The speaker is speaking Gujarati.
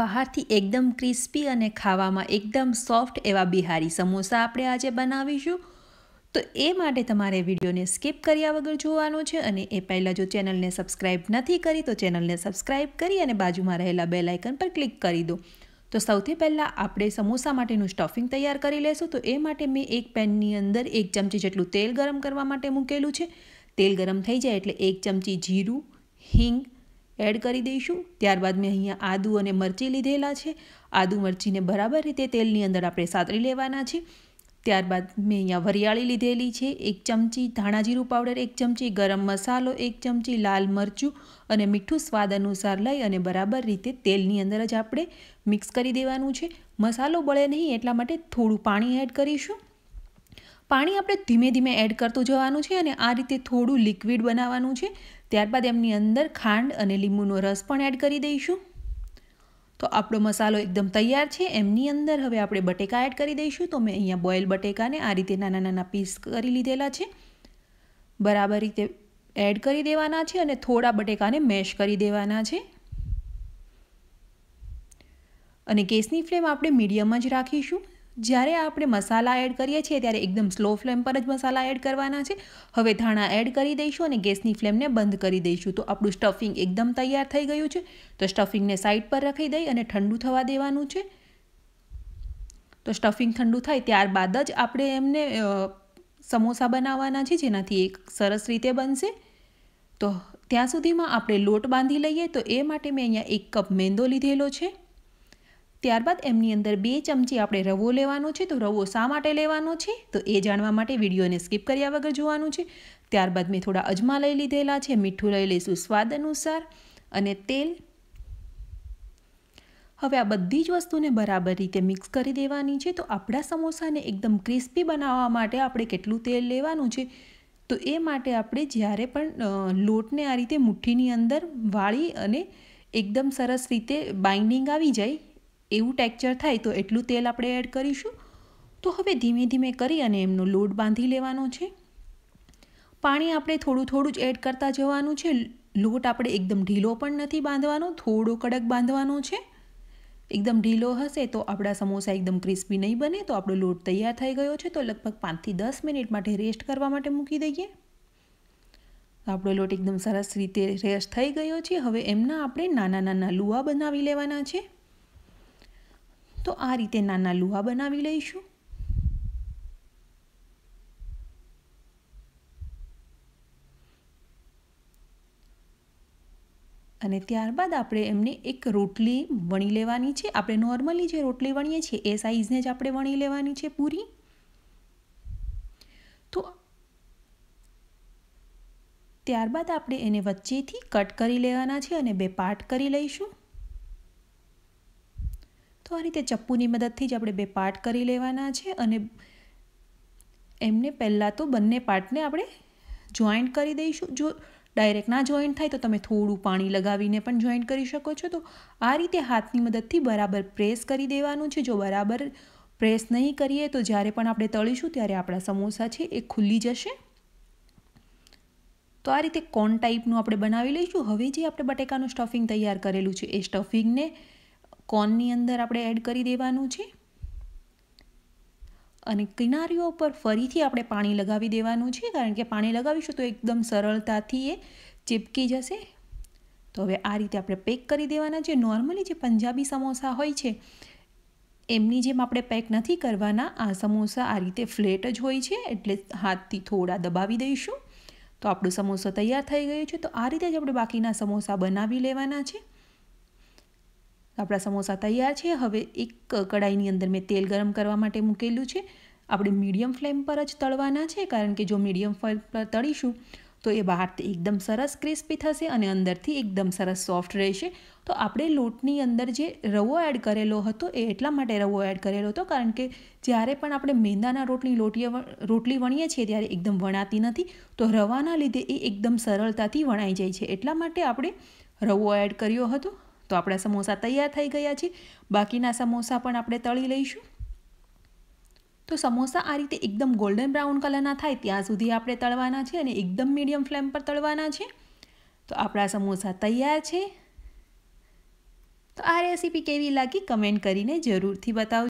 બહારથી એકદમ ક્રિસ્પી અને ખાવામાં એકદમ સોફ્ટ એવા બિહારી સમોસા આપણે આજે બનાવીશું તો એ માટે તમારે વિડીયોને સ્કીપ કર્યા વગર જોવાનો છે અને એ પહેલાં જો ચેનલને સબસ્ક્રાઈબ નથી કરી તો ચેનલને સબસ્ક્રાઈબ કરી અને બાજુમાં રહેલા બે લાઇકન પર ક્લિક કરી દો તો સૌથી પહેલાં આપણે સમોસા માટેનું સ્ટફિંગ તૈયાર કરી લેશું તો એ માટે મેં એક પેનની અંદર એક ચમચી જેટલું તેલ ગરમ કરવા માટે મૂકેલું છે તેલ ગરમ થઈ જાય એટલે એક ચમચી જીરું હિંગ એડ કરી દઈશું ત્યારબાદ મેં અહીંયા આદુ અને મરચી લીધેલા છે આદુ મરચીને બરાબર રીતે તેલની અંદર આપણે સાતરી લેવાના છે ત્યારબાદ મેં અહીંયા વરિયાળી લીધેલી છે એક ચમચી ધાણાજીરું પાવડર એક ચમચી ગરમ મસાલો એક ચમચી લાલ મરચું અને મીઠું સ્વાદ અનુસાર લઈ અને બરાબર રીતે તેલની અંદર જ આપણે મિક્સ કરી દેવાનું છે મસાલો બળે નહીં એટલા માટે થોડું પાણી એડ કરીશું પાણી આપણે ધીમે ધીમે એડ કરતું જવાનું છે અને આ રીતે થોડું લિક્વિડ બનાવવાનું છે ત્યારબાદ એમની અંદર ખાંડ અને લીંબુનો રસ પણ એડ કરી દઈશું તો આપણો મસાલો એકદમ તૈયાર છે એમની અંદર હવે આપણે બટેકા એડ કરી દઈશું તો મેં અહીંયા બોઇલ બટેકાને આ રીતે નાના નાના પીસ કરી લીધેલા છે બરાબર રીતે એડ કરી દેવાના છે અને થોડા બટેકાને મેશ કરી દેવાના છે અને ગેસની ફ્લેમ આપણે મીડિયમ જ રાખીશું જ્યારે આપણે મસાલા એડ કરીએ છીએ ત્યારે એકદમ સ્લો ફ્લેમ પર જ મસાલા એડ કરવાના છે હવે ધાણા એડ કરી દઈશું અને ગેસની ફ્લેમને બંધ કરી દઈશું તો આપણું સ્ટફિંગ એકદમ તૈયાર થઈ ગયું છે તો સ્ટફિંગને સાઈડ પર રખી દઈ અને ઠંડુ થવા દેવાનું છે તો સ્ટફિંગ ઠંડુ થાય ત્યારબાદ જ આપણે એમને સમોસા બનાવવાના છે જેનાથી એક સરસ રીતે બનશે તો ત્યાં સુધીમાં આપણે લોટ બાંધી લઈએ તો એ માટે મેં અહીંયા એક કપ મેંદો લીધેલો છે ત્યારબાદ એમની અંદર બે ચમચી આપણે રવો લેવાનો છે તો રવો શા માટે લેવાનો છે તો એ જાણવા માટે વિડીયોને સ્કીપ કર્યા વગર જોવાનું છે ત્યારબાદ મેં થોડા અજમા લઈ લીધેલા છે મીઠું લઈ લઈશું સ્વાદ અનુસાર અને તેલ હવે આ બધી જ વસ્તુને બરાબર રીતે મિક્સ કરી દેવાની છે તો આપણા સમોસાને એકદમ ક્રિસ્પી બનાવવા માટે આપણે કેટલું તેલ લેવાનું છે તો એ માટે આપણે જ્યારે પણ લોટને આ રીતે મુઠ્ઠીની અંદર વાળી અને એકદમ સરસ રીતે બાઇન્ડિંગ આવી જાય એવું ટેક્ચર થાય તો એટલું તેલ આપણે એડ કરીશું તો હવે ધીમે ધીમે કરી અને એમનો લોટ બાંધી લેવાનો છે પાણી આપણે થોડું થોડું જ એડ કરતા જવાનું છે લોટ આપણે એકદમ ઢીલો પણ નથી બાંધવાનો થોડો કડક બાંધવાનો છે એકદમ ઢીલો હશે તો આપણા સમોસા એકદમ ક્રિસ્પી નહીં બને તો આપણો લોટ તૈયાર થઈ ગયો છે તો લગભગ પાંચથી દસ મિનિટ માટે રેસ્ટ કરવા માટે મૂકી દઈએ આપણો લોટ એકદમ સરસ રીતે રેસ્ટ થઈ ગયો છે હવે એમના આપણે નાના નાના લુવા બનાવી લેવાના છે તો આ રીતે નાના લુહા બનાવી લઈશું અને ત્યારબાદ આપણે એમને એક રોટલી વણી લેવાની છે આપણે નોર્મલી જે રોટલી વણીએ છીએ એ સાઈઝને જ આપણે વણી લેવાની છે પૂરી તો ત્યારબાદ આપણે એને વચ્ચેથી કટ કરી લેવાના છે અને બે પાર્ટ કરી લઈશું તો આ રીતે ચપ્પુની મદદથી જ આપણે બે પાર્ટ કરી લેવાના છે અને એમને પહેલાં તો બંને પાર્ટને આપણે જોઈન્ટ કરી દઈશું જો ડાયરેક્ટ ના જોઈન્ટ થાય તો તમે થોડું પાણી લગાવીને પણ જોઈન્ટ કરી શકો છો તો આ રીતે હાથની મદદથી બરાબર પ્રેસ કરી દેવાનું છે જો બરાબર પ્રેસ નહીં કરીએ તો જ્યારે પણ આપણે તળીશું ત્યારે આપણા સમોસા છે એ ખુલ્લી જશે તો આ રીતે કોન ટાઈપનું આપણે બનાવી લઈશું હવે જે આપણે બટેકાનું સ્ટફિંગ તૈયાર કરેલું છે એ સ્ટફિંગને કોનની અંદર આપણે એડ કરી દેવાનું છે અને કિનારીઓ પર ફરીથી આપણે પાણી લગાવી દેવાનું છે કારણ કે પાણી લગાવીશું તો એકદમ સરળતાથી એ ચીપકી જશે તો હવે આ રીતે આપણે પેક કરી દેવાના છે નોર્મલી જે પંજાબી સમોસા હોય છે એમની જેમ આપણે પેક નથી કરવાના આ સમોસા આ રીતે ફ્લેટ જ હોય છે એટલે હાથથી થોડા દબાવી દઈશું તો આપણું સમોસો તૈયાર થઈ ગયું છે તો આ રીતે જ આપણે બાકીના સમોસા બનાવી લેવાના છે આપણા સમોસા તૈયાર છે હવે એક કડાઈની અંદર મેં તેલ ગરમ કરવા માટે મૂકેલું છે આપણે મીડિયમ ફ્લેમ પર જ તળવાના છે કારણ કે જો મીડિયમ ફ્લેમ પર તળીશું તો એ બહારથી એકદમ સરસ ક્રિસ્પી થશે અને અંદરથી એકદમ સરસ સોફ્ટ રહેશે તો આપણે લોટની અંદર જે રવો એડ કરેલો હતો એ એટલા માટે રવો એડ કરેલો હતો કારણ કે જ્યારે પણ આપણે મેંદાના રોટલી લોટીએ રોટલી વણીએ છીએ ત્યારે એકદમ વણાતી નથી તો રવાના લીધે એ એકદમ સરળતાથી વણાઈ જાય છે એટલા માટે આપણે રવો એડ કર્યો હતો તો આપણા સમોસા તૈયાર થઈ ગયા છે બાકીના સમોસા પણ આપણે તળી લઈશું તો સમોસા આ રીતે એકદમ ગોલ્ડન બ્રાઉન કલરના થાય ત્યાં સુધી આપણે તળવાના છે અને એકદમ મીડિયમ ફ્લેમ પર તળવાના છે તો આપણા સમોસા તૈયાર છે તો આ રેસીપી કેવી લાગી કમેન્ટ કરીને જરૂરથી બતાવજો